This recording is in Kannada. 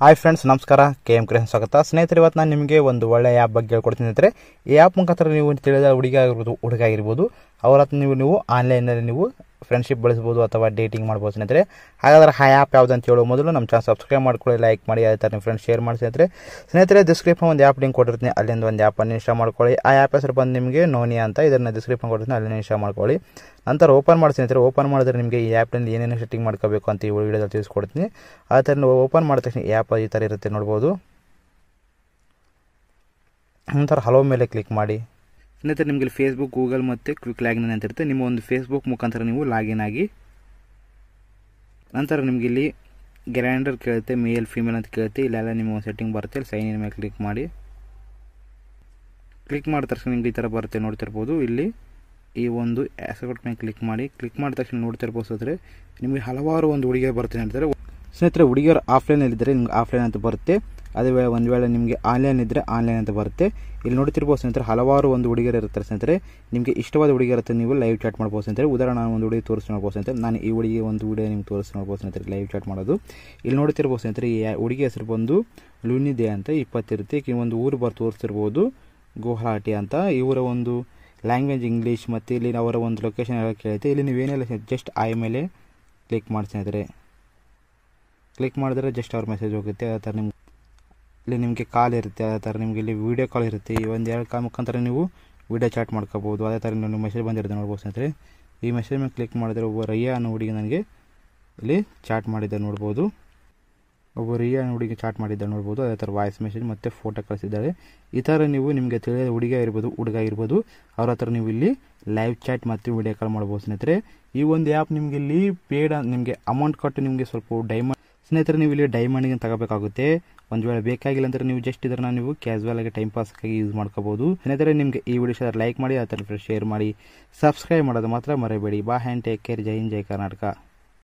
ಹಾಯ್ ಫ್ರೆಂಡ್ಸ್ ನಮಸ್ಕಾರ ಕೆ ಎಂ ಕೃಷ್ಣ ಸ್ವಾಗತ ಸ್ನೇಹಿತರೆ ಇವತ್ತು ನಾನು ನಿಮಗೆ ಒಂದು ಒಳ್ಳೆಯ ಆ್ಯಪ್ ಬಗ್ಗೆ ಹೇಳ್ಕೊಡ್ತೀನಿ ಅಂದರೆ ಈ ಆ್ಯಪ್ ಮುಖಾಂತರ ನೀವು ತಿಳಿದ ಹುಡುಗಿ ಆಗಿರ್ಬೋದು ಹುಡುಗ ಆಗಿರ್ಬೋದು ಅವರ ಹತ್ರ ನೀವು ನೀವು ಆನ್ಲೈನಲ್ಲಿ ನೀವು ಫ್ರೆಂಡ್ಶಿಪ್ ಬಳಸ್ಬೋದು ಅಥವಾ ಡೇಟಿಂಗ್ ಮಾಡ್ಬೋದು ಸ್ನೇಹಿತರೆ ಹಾಗಾದ್ರೆ ಹಾ ಆ್ಯಪ್ ಯಾವ್ದು ಅಂತ ಹೇಳೋ ಮೊದಲು ನಮ್ಮ ಚಾನಲ್ ಸಬ್ಸ್ಕ್ರೈಬ್ ಮಾಡ್ಕೊಳ್ಳಿ ಲೈಕ್ ಮಾಡಿ ಅದೇ ಥರ ನಿಮ್ಮ ಫ್ರೆಂಡ್ ಶೇರ್ ಮಾಡಿ ಸ್ನೇಹಿತರೆ ಸ್ನೇಹಿತರೆ ಡಿಸ್ಕ್ರಿಪ್ಷನ್ ಒಂದು ಆ್ಯಪ್ ಲಿಂಕ್ ಕೊಟ್ಟಿರ್ತೀನಿ ಅಲ್ಲಿಂದ ಒಂದು ಆ್ಯಪನ್ನು ಇನ್ಸ್ಟಾಲ್ ಮಾಡ್ಕೊಳ್ಳಿ ಆ ಆ್ಯಪ್ ಹೆಸರು ಬಂದು ನಿಮಗೆ ನೋನಿ ಅಂತ ಇದನ್ನು ಡಿಸ್ಕ್ರಿಪ್ಷನ್ ಕೊಟ್ಟಿರ್ತೀನಿ ಅಲ್ಲಿ ಇನ್ಸ್ಟಾಲ್ ಮಾಡ್ಕೊಳ್ಳಿ ನಂತರ ಓಪನ್ ಮಾಡಿ ಸ್ನೇಹಿತರೆ ಓಪನ್ ಮಾಡಿದ್ರೆ ನಿಮಗೆ ಈ ಆ್ಯಪ್ನಲ್ಲಿ ಏನೇನು ಸೆಟ್ಟಿಂಗ್ ಮಾಡ್ಕೋಬೇಕು ಅಂತ ಈ ವಿಡಿಯೋದಲ್ಲಿ ತಿಳಿಸ್ಕೊಡ್ತೀನಿ ಆ ಥರ ನೀವು ಓಪನ್ ಮಾಡಿದ ತಕ್ಷಣ ಈ ಆ್ಯಪ್ ಈ ಥರ ಇರುತ್ತೆ ನೋಡ್ಬೋದು ನಂತರ ಹಲೋ ಮೇಲೆ ಕ್ಲಿಕ್ ಮಾಡಿ ಸ್ನೇಹಿತರೆ ನಿಮಗೆ ಫೇಸ್ಬುಕ್ ಗೂಗಲ್ ಮತ್ತು ಕ್ವಿಕ್ ಲಾಗಿನ್ ಅಂತ ಇರುತ್ತೆ ನಿಮ್ಮ ಒಂದು ಫೇಸ್ಬುಕ್ ಮುಖಾಂತರ ನೀವು ಲಾಗಿನ್ ಆಗಿ ನಂತರ ನಿಮಗೆ ಇಲ್ಲಿ ಗ್ರ್ಯಾಂಡರ್ ಕೇಳುತ್ತೆ ಮೇಲ್ ಫಿಮೇಲ್ ಅಂತ ಕೇಳುತ್ತೆ ಇಲ್ಲೆಲ್ಲ ನಿಮ್ಮ ಸೆಟ್ಟಿಂಗ್ ಬರುತ್ತೆ ಇಲ್ಲಿ ಸೈನ್ ಇನ್ ಮೇಲೆ ಕ್ಲಿಕ್ ಮಾಡಿ ಕ್ಲಿಕ್ ಮಾಡಿದ ತಕ್ಷಣ ನಿಮ್ಗೆ ಈ ಥರ ಬರುತ್ತೆ ನೋಡ್ತಿರ್ಬೋದು ಇಲ್ಲಿ ಈ ಒಂದು ಆಸೆಟ್ ಮೇಲೆ ಕ್ಲಿಕ್ ಮಾಡಿ ಕ್ಲಿಕ್ ಮಾಡಿದ ತಕ್ಷಣ ನೋಡ್ತಿರ್ಬೋದು ಸೋದ್ರೆ ನಿಮಗೆ ಹಲವಾರು ಒಂದು ಹುಡುಗಿಯರು ಬರ್ತೇನೆ ಅಂತಾರೆ ಸ್ನೇಹಿತರೆ ಹುಡುಗಿಯರು ಆಫ್ಲೈನಲ್ಲಿದ್ದರೆ ನಿಮ್ಗೆ ಆಫ್ಲೈನ್ ಅಂತ ಬರುತ್ತೆ ಅದೇ ವೇಳೆ ಒಂದು ವೇಳೆ ನಿಮಗೆ ಆನ್ಲೈನ್ ಇದ್ದರೆ ಆನ್ಲೈನ್ ಅಂತ ಬರುತ್ತೆ ಇಲ್ಲಿ ನೋಡ್ತಿರ್ಬೋದು ಸ್ನೇಹಿತರೆ ಹಲವಾರು ಒಂದು ಹುಡುಗಿಯರು ಇರುತ್ತಾರೆ ಸ್ನೇಹಿತರೆ ನಿಮಗೆ ಇಷ್ಟವಾದ ಹುಡುಗಿ ಇರುತ್ತೆ ನೀವು ಲೈವ್ ಚಾಟ್ ಮಾಡ್ಬೋದು ಸ್ನೇಹಿತರೆ ಉದಾಹರಣೆ ನಾನು ಒಂದು ಹುಡುಗಿ ತೋರಿಸಿ ನೋಡ್ಬೋದು ಸ್ನೇಹಿತರೆ ನಾನು ಈ ಹುಡುಗಿ ಒಂದು ವಿಡಿಯೋ ನಿಮ್ಗೆ ತೋರಿಸಿ ನೋಡ್ಬೋದು ಸ್ನೇಹಿತರೆ ಲೈವ್ ಚಾಟ್ ಮಾಡೋದು ಇಲ್ಲಿ ನೋಡ್ತಿರ್ಬೋದು ಸ್ನೇಹಿತರೆ ಈ ಹುಡುಗಿ ಹೆಸರು ಬಂದು ಲೂನಿದೆ ಅಂತ ಇಪ್ಪತ್ತಿರುತ್ತೆ ಈ ಒಂದು ಊರು ಬರ್ ತೋರಿಸಿರ್ಬೋದು ಗುವಾಹಟಿ ಅಂತ ಇವರ ಒಂದು ಲ್ಯಾಂಗ್ವೇಜ್ ಇಂಗ್ಲೀಷ್ ಮತ್ತು ಇಲ್ಲಿ ಅವರ ಒಂದು ಲೊಕೇಶನ್ ಎಲ್ಲ ಕೇಳುತ್ತೆ ಇಲ್ಲಿ ನೀವು ಜಸ್ಟ್ ಆಯ ಮೇಲೆ ಕ್ಲಿಕ್ ಮಾಡಿ ಸ್ನೇಹಿತರೆ ಕ್ಲಿಕ್ ಮಾಡಿದ್ರೆ ಜಸ್ಟ್ ಅವ್ರ ಮೆಸೇಜ್ ಹೋಗುತ್ತೆ ಆ ಥರ ನಿಮ್ಗೆ ಇಲ್ಲಿ ನಿಮಗೆ ಕಾಲ್ ಇರುತ್ತೆ ಅದೇ ಥರ ನಿಮಗೆ ಇಲ್ಲಿ ವೀಡಿಯೋ ಕಾಲ್ ಇರುತ್ತೆ ಈ ಒಂದು ಎರಡು ಕಾಲ್ ಮುಖಾಂತರ ನೀವು ವೀಡಿಯೋ ಚಾಟ್ ಮಾಡ್ಕೋಬೋದು ಅದೇ ಥರ ನಿಮ್ಮ ಮೆಸೇಜ್ ಬಂದಿರುತ್ತೆ ನೋಡ್ಬೋದು ಸ್ನೇಹಿತರೆ ಈ ಮೆಸೇಜ್ ಮೇಲೆ ಕ್ಲಿಕ್ ಮಾಡಿದರೆ ಒಬ್ಬ ರಯ್ಯ ಅನ್ನೋ ಹುಡುಗಿ ನನಗೆ ಇಲ್ಲಿ ಚಾಟ್ ಮಾಡಿದ್ದಾರೆ ನೋಡ್ಬೋದು ಒಬ್ಬ ರಿಯಾ ಹುಡುಗಿ ಚಾಟ್ ಮಾಡಿದ್ದ ನೋಡ್ಬೋದು ಅದೇ ಥರ ವಾಯ್ಸ್ ಮೆಸೇಜ್ ಮತ್ತು ಫೋಟೋ ಕಳಿಸಿದ್ದಾರೆ ಈ ಥರ ನೀವು ನಿಮಗೆ ತಿಳಿದ ಹುಡುಗ ಇರ್ಬೋದು ಹುಡುಗ ಇರ್ಬೋದು ಅವ್ರ ಹತ್ರ ನೀವು ಇಲ್ಲಿ ಲೈವ್ ಚಾಟ್ ಮತ್ತು ವಿಡಿಯೋ ಕಾಲ್ ಮಾಡ್ಬೋದು ಸ್ನೇಹಿತರೆ ಈ ಒಂದು ಆ್ಯಪ್ ನಿಮಗೆ ಇಲ್ಲಿ ಪೇಡ್ ನಿಮಗೆ ಅಮೌಂಟ್ ಕೊಟ್ಟು ನಿಮಗೆ ಸ್ವಲ್ಪ ಡೈಮಂಡ್ ಸ್ನೇಹಿತರೆ ನೀವು ಇಲ್ಲಿ ಡೈಮಂಡ್ಗೆ ತಗೋಬೇಕಾಗುತ್ತೆ ಒಂದು ವೇಳೆ ಬೇಕಾಗಿಲ್ಲ ಅಂದ್ರೆ ನೀವು ಜಸ್ಟ್ ಇದ್ರನ್ನ ನೀವು ಕ್ಯಾಶುವಲ್ ಆಗಿ ಟೈಮ್ ಪಾಸ್ ಆಗಿ ಯೂಸ್ ಮಾಡ್ಕೋಬಹುದು ಸ್ನೇಹಿತರೆ ನಿಮಗೆ ಈ ವಿಡಿಯೋ ಲೈಕ್ ಮಾಡಿ ಆ ಶೇರ್ ಮಾಡಿ ಸಬ್ಸ್ಕ್ರೈಬ್ ಮಾಡೋದು ಮಾತ್ರ ಮರೆಯಬೇಡಿ ಬಾ ಹ್ಯಾಂಡ್ ಟೇಕ್ ಕೇರ್ ಜೈ ಹಿಂದ್ ಜೈ ಕರ್ನಾಟಕ